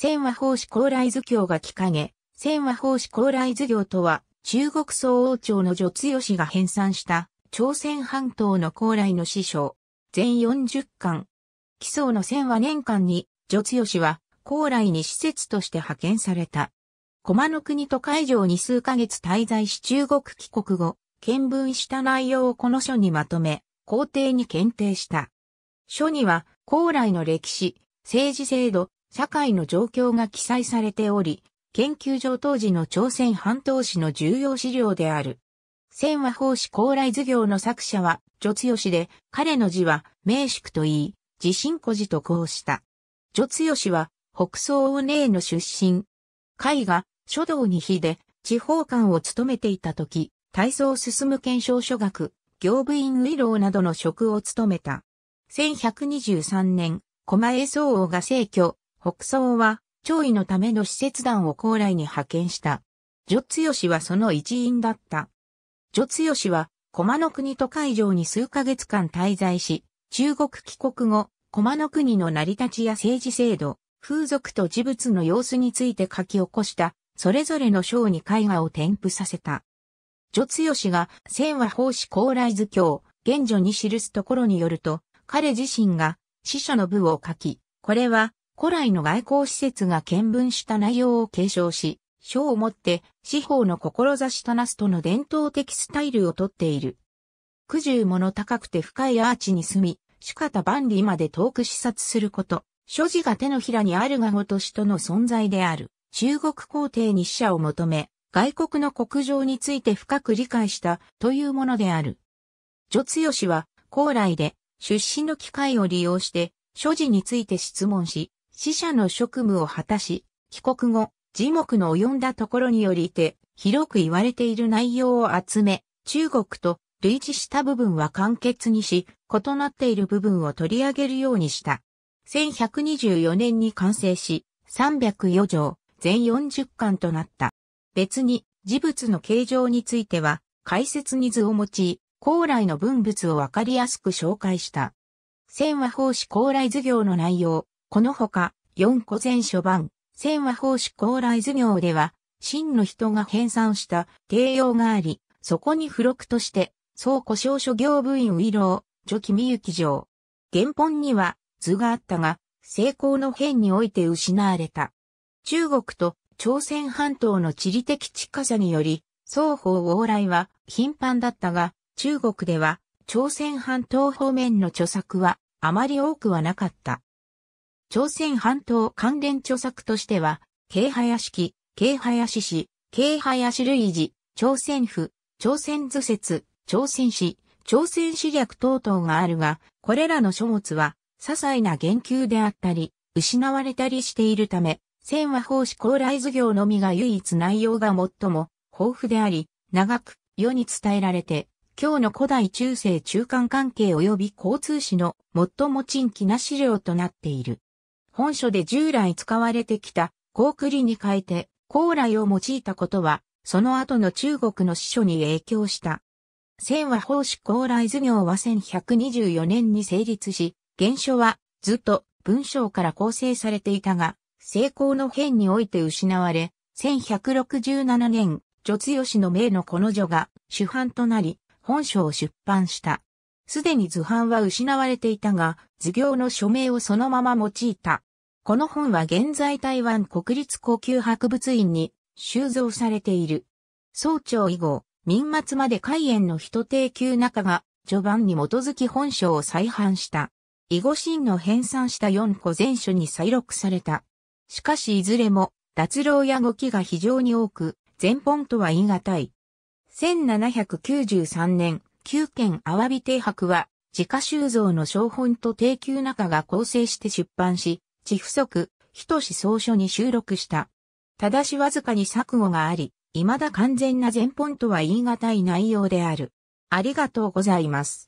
千和法師高麗図教がきかげ、千和法師高麗図教とは、中国総王朝の女強氏が編纂した、朝鮮半島の高麗の師匠。全40巻。基礎の千和年間に、女強氏は、高麗に施設として派遣された。駒の国と会場に数ヶ月滞在し中国帰国後、見聞した内容をこの書にまとめ、皇帝に検定した。書には、高麗の歴史、政治制度、社会の状況が記載されており、研究所当時の朝鮮半島史の重要資料である。千和法師高麗図行の作者は、女強しで、彼の字は、名宿と言い、自信古字とこうした。女強しは、北総オネの出身。海が、書道に比で、地方官を務めていた時、体操進む検証書学、行部員理郎などの職を務めた。1123年、狛江総王が逝去、北総は、長位のための使節団を高麗に派遣した。女強はその一員だった。女強は、駒の国と海上に数ヶ月間滞在し、中国帰国後、駒の国の成り立ちや政治制度、風俗と事物の様子について書き起こした、それぞれの章に絵画を添付させた。女強が、千和法師高麗図教、現女に記すところによると、彼自身が、司書の部を書き、これは、古来の外交施設が見聞した内容を継承し、書をもって司法の志となすとの伝統的スタイルをとっている。九十もの高くて深いアーチに住み、主方万里まで遠く視察すること、所持が手のひらにあるがごとしとの存在である。中国皇帝に使者を求め、外国の国情について深く理解したというものである。女強氏は、高麗で出身の機会を利用して、所持について質問し、死者の職務を果たし、帰国後、字幕の及んだところによりて、広く言われている内容を集め、中国と類似した部分は簡潔にし、異なっている部分を取り上げるようにした。1124年に完成し、304条、全40巻となった。別に、事物の形状については、解説に図を用い、高麗の文物をわかりやすく紹介した。千和法師高麗図行の内容、このほか、四個前書版、千和法師高麗図行では、真の人が編纂した帝容があり、そこに付録として、総古小書行部員ウロ郎、女君行城。原本には図があったが、成功の変において失われた。中国と朝鮮半島の地理的近さにより、双方往来は頻繁だったが、中国では朝鮮半島方面の著作はあまり多くはなかった。朝鮮半島関連著作としては、京林記、京林市、京林類似、朝鮮府、朝鮮図説、朝鮮史、朝鮮史略等々があるが、これらの書物は、些細な言及であったり、失われたりしているため、千和法師高麗図業のみが唯一内容が最も豊富であり、長く世に伝えられて、今日の古代中世中間関係及び交通史の最も珍奇な資料となっている。本書で従来使われてきた、高栗に変えて、高麗を用いたことは、その後の中国の司書に影響した。千和法師高麗図業は1124年に成立し、原書はずっと文章から構成されていたが、成功の変において失われ、1167年、女吉の名のこの女が主版となり、本書を出版した。すでに図版は失われていたが、図行の署名をそのまま用いた。この本は現在台湾国立高級博物院に収蔵されている。総長以後、民末まで開園の人定休中が序盤に基づき本書を再版した。以後真の編纂した4個全書に再録された。しかしいずれも、脱漏や動きが非常に多く、全本とは言い難い。1793年、旧県阿波び定博は、自家収蔵の小本と定休中が構成して出版し、地不足、等し草書に収録した。ただしわずかに錯誤があり、未だ完全な全本とは言い難い内容である。ありがとうございます。